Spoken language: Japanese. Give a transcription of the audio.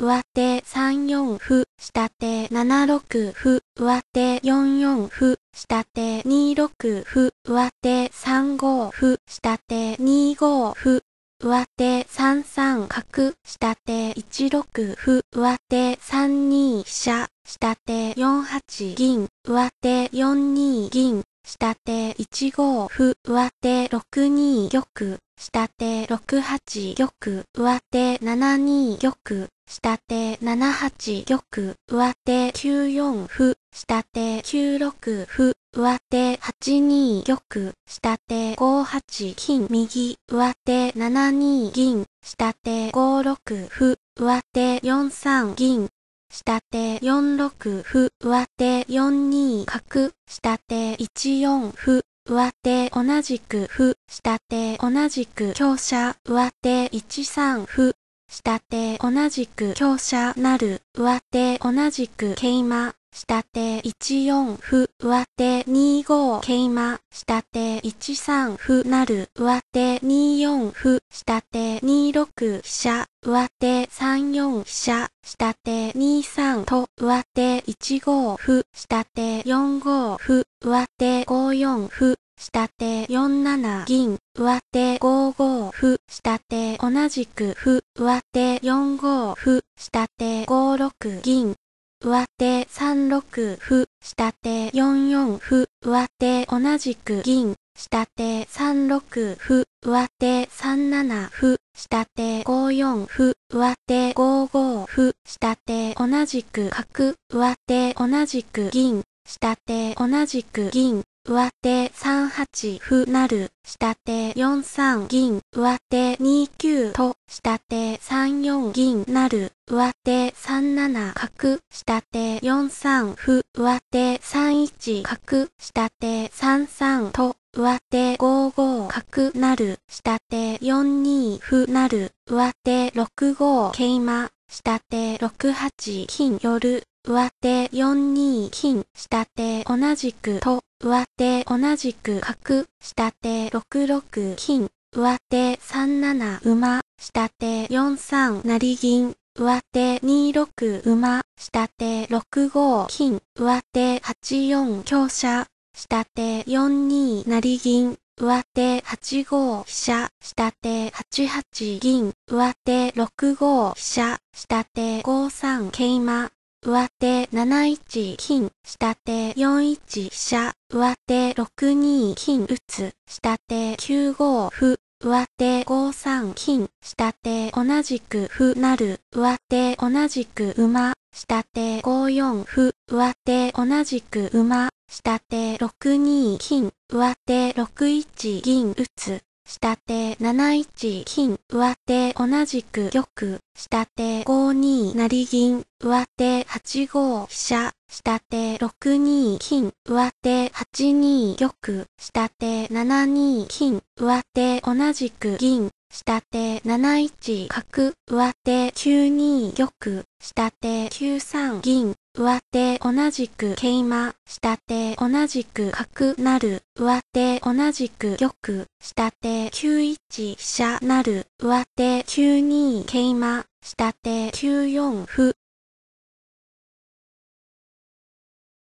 上手3 4歩、下手7 6歩、上手4 4歩、下手2 6歩、上手3 5歩、下手2 5歩、上手3 3角、下手1 6歩、上手3 2飛車、下手4 8銀、上手4 2銀、下手1 5歩、上手6 2玉。下手6八玉、上手7二玉、下手7八玉、上手9四歩、下手9六歩、上手8二玉、下手5八金、右、上手7二銀、下手5六歩、上手4三銀、下手4六歩、上手4二角、下手1四歩、上手同じくふ、下手同じく強者、上手一三ふ、下手同じく強者なる、上手同じく桂馬、下手一四ふ、上手二五桂馬、下手一三ふ、なる、上手二四ふ、下手二六飛車、上手三四飛車、手1号歩、下手4号歩、上手5 4歩、下手4 7銀、上手5号歩、下手同じく歩、上手4号歩、下手5 6銀、上手3 6歩、下手4 4歩、上手同じく銀、下手3 6歩、上手3 7歩、下手5 4歩、上手5 5歩、下手同じく角、上手同じく銀、下手同じく銀、上手3八歩る、下手4三銀、上手2九と、下手3四銀なる、上手3七角、下手4三歩、上手3一角、下手3三と、上手5五角なる、下手4二歩る、上手6五桂馬、下手6八金寄る、上手4二金、下手同じくと、上手同じく角、下手6六金、上手3七馬、下手4三成銀、上手2六馬、下手6五金、上手8四香車、下手4二成銀、上手8五飛車、下手8八銀、上手6五飛車、下手5三桂馬、上手7一金、下手4一飛車、上手6二金打つ、下手9五歩、上手5三金、下手同じく歩なる、上手同じく馬、下手5四歩、上手同じく馬、下手6二金、上手6一銀打つ、下手7一金、上手同じく玉、下手5二成銀、上手8五飛車、下手6二金、上手8二玉、下手7二金、上手同じく銀、下手7一角、上手9二玉、下手9三銀、上手同じく桂馬、下手同じく角なる、上手同じく玉、下手9一飛車なる、上手9二桂馬、下手9四歩、